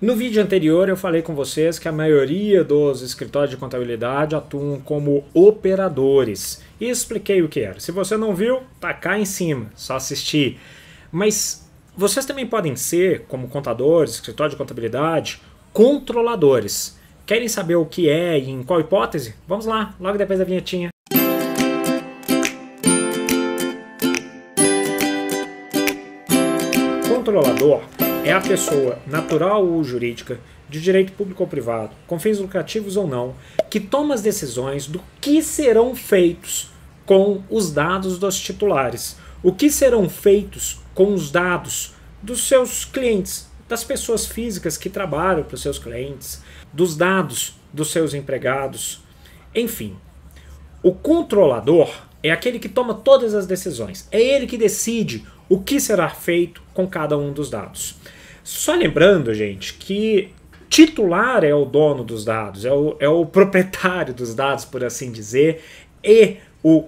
No vídeo anterior eu falei com vocês que a maioria dos escritórios de contabilidade atuam como operadores e expliquei o que era. Se você não viu, tá cá em cima, só assistir. Mas vocês também podem ser, como contadores, escritório de contabilidade, controladores. Querem saber o que é e em qual hipótese? Vamos lá, logo depois da vinhetinha. Controlador é a pessoa, natural ou jurídica, de direito público ou privado, com fins lucrativos ou não, que toma as decisões do que serão feitos com os dados dos titulares, o que serão feitos com os dados dos seus clientes, das pessoas físicas que trabalham para os seus clientes, dos dados dos seus empregados, enfim. O controlador é aquele que toma todas as decisões, é ele que decide o que será feito com cada um dos dados. Só lembrando, gente, que titular é o dono dos dados, é o, é o proprietário dos dados, por assim dizer, e o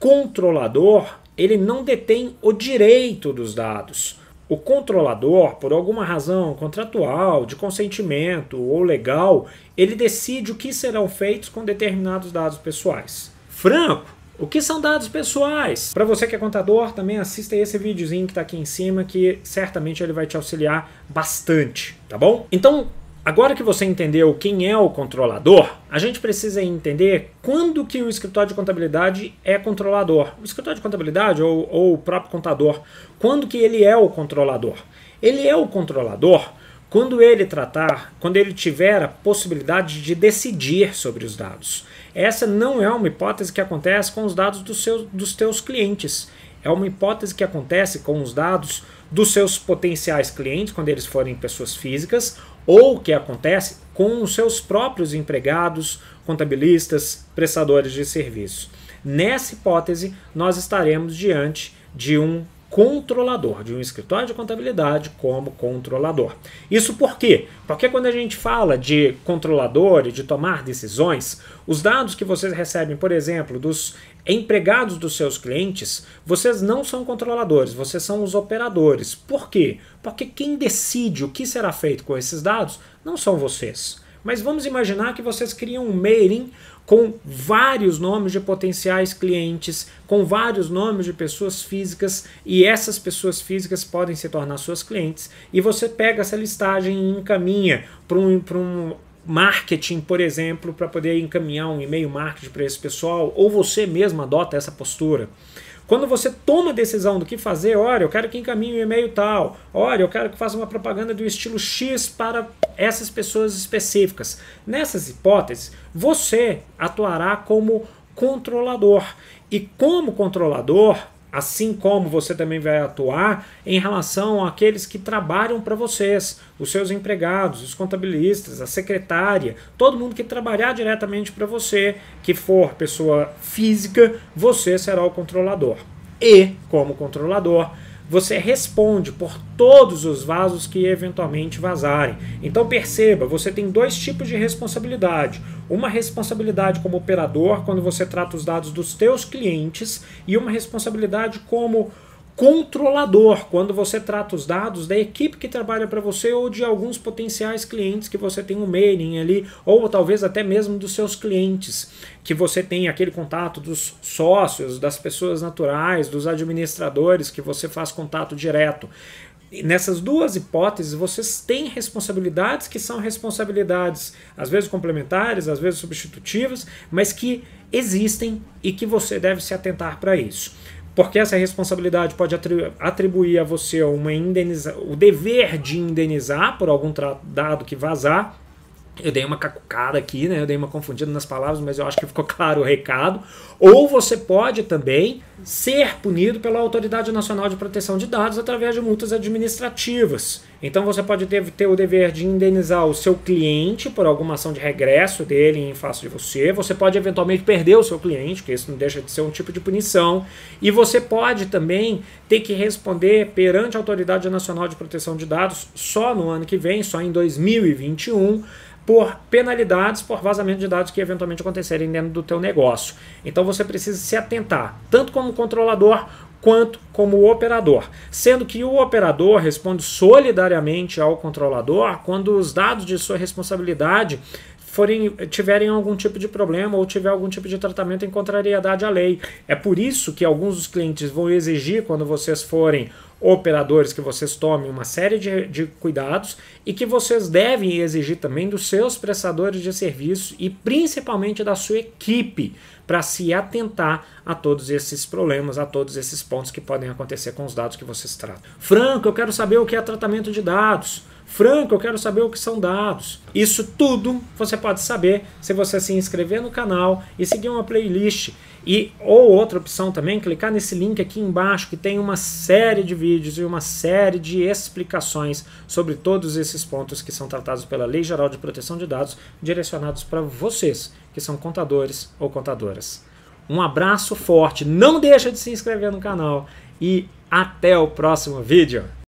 controlador ele não detém o direito dos dados. O controlador, por alguma razão contratual, de consentimento ou legal, ele decide o que serão feitos com determinados dados pessoais. Franco o que são dados pessoais? Para você que é contador, também assista esse videozinho que está aqui em cima, que certamente ele vai te auxiliar bastante, tá bom? Então, Agora que você entendeu quem é o controlador, a gente precisa entender quando que o escritório de contabilidade é controlador. O escritório de contabilidade ou, ou, o próprio contador, quando que ele é o controlador? Ele é o controlador quando ele tratar, quando ele tiver a possibilidade de decidir sobre os dados. Essa não é uma hipótese que acontece com os dados dos, seus, dos teus clientes. É uma hipótese que acontece com os dados dos seus potenciais clientes, quando eles forem pessoas físicas, ou que acontece com os seus próprios empregados, contabilistas, prestadores de serviço. Nessa hipótese, nós estaremos diante de um controlador, de um escritório de contabilidade como controlador. Isso por quê? Porque quando a gente fala de controlador e de tomar decisões, os dados que vocês recebem, por exemplo, dos empregados dos seus clientes, vocês não são controladores, vocês são os operadores. Por quê? Porque quem decide o que será feito com esses dados não são vocês mas vamos imaginar que vocês criam um mailing com vários nomes de potenciais clientes, com vários nomes de pessoas físicas, e essas pessoas físicas podem se tornar suas clientes, e você pega essa listagem e encaminha para um, um marketing, por exemplo, para poder encaminhar um e-mail marketing para esse pessoal, ou você mesmo adota essa postura. Quando você toma a decisão do que fazer, olha, eu quero que encaminhe um e-mail tal, olha, eu quero que faça uma propaganda do estilo X para essas pessoas específicas. Nessas hipóteses, você atuará como controlador. E como controlador, assim como você também vai atuar em relação àqueles que trabalham para vocês, os seus empregados, os contabilistas, a secretária, todo mundo que trabalhar diretamente para você, que for pessoa física, você será o controlador. E, como controlador, você responde por todos os vasos que eventualmente vazarem. Então perceba, você tem dois tipos de responsabilidade. Uma responsabilidade como operador, quando você trata os dados dos teus clientes, e uma responsabilidade como controlador quando você trata os dados da equipe que trabalha para você ou de alguns potenciais clientes que você tem um mailing ali, ou talvez até mesmo dos seus clientes, que você tem aquele contato dos sócios, das pessoas naturais, dos administradores que você faz contato direto. nessas duas hipóteses, vocês têm responsabilidades que são responsabilidades, às vezes complementares, às vezes substitutivas, mas que existem e que você deve se atentar para isso porque essa responsabilidade pode atribuir a você uma indeniza... o dever de indenizar por algum dado que vazar, eu dei uma cacucada aqui, né? Eu dei uma confundida nas palavras, mas eu acho que ficou claro o recado. Ou você pode também ser punido pela Autoridade Nacional de Proteção de Dados através de multas administrativas. Então você pode ter, ter o dever de indenizar o seu cliente por alguma ação de regresso dele em face de você. Você pode eventualmente perder o seu cliente, que isso não deixa de ser um tipo de punição. E você pode também ter que responder perante a Autoridade Nacional de Proteção de Dados só no ano que vem, só em 2021 por penalidades por vazamento de dados que eventualmente acontecerem dentro do teu negócio. Então você precisa se atentar, tanto como controlador quanto como operador, sendo que o operador responde solidariamente ao controlador quando os dados de sua responsabilidade forem, tiverem algum tipo de problema ou tiver algum tipo de tratamento em contrariedade à lei. É por isso que alguns dos clientes vão exigir quando vocês forem operadores que vocês tomem uma série de, de cuidados e que vocês devem exigir também dos seus prestadores de serviço e principalmente da sua equipe para se atentar a todos esses problemas, a todos esses pontos que podem acontecer com os dados que vocês tratam. Franco, eu quero saber o que é tratamento de dados. Franco, eu quero saber o que são dados. Isso tudo você pode saber se você se inscrever no canal e seguir uma playlist. E ou outra opção também, clicar nesse link aqui embaixo que tem uma série de vídeos e uma série de explicações sobre todos esses pontos que são tratados pela Lei Geral de Proteção de Dados, direcionados para vocês que são contadores ou contadoras. Um abraço forte, não deixa de se inscrever no canal e até o próximo vídeo.